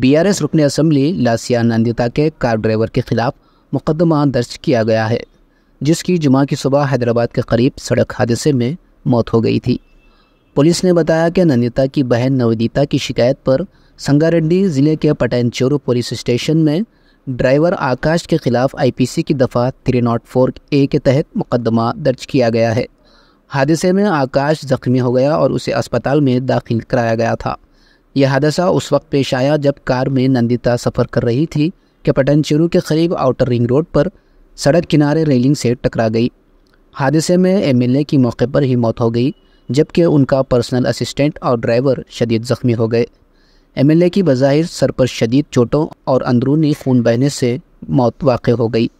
BRS रुकन assembly लासिया Nandita के car driver के खिलाफ मुकदमा दर्ज किया गया है जिसकी जुमा की सुबह हैदराबाद के करीब सड़क हादसे में मौत हो गई थी पुलिस ने बताया कि नंदिता की बहन नवदीता की शिकायत पर संगारेड्डी ज़िले के पटनचोरू पुलिस स्टेशन में ड्राइवर आकाश के खिलाफ आईपीसी की दफ़ा थ्री नाट फोर ए के तहत मुकदमा दर्ज किया गया है हादसे में आकाश जख्मी हो गया और उसे अस्पताल में दाखिल कराया गया था यह हादसा उस वक्त पेश आया जब कार में नंदिता सफ़र कर रही थी कि पटनचेरू के करीब आउटर रिंग रोड पर सड़क किनारे रेलिंग से टकरा गई हादसे में एमएलए की मौके पर ही मौत हो गई जबकि उनका पर्सनल असिस्टेंट और ड्राइवर शदीद ज़ख्मी हो गए एमएलए की बज़ाहिर सर पर शदीद चोटों और अंदरूनी खून बहने से मौत वाक़ हो गई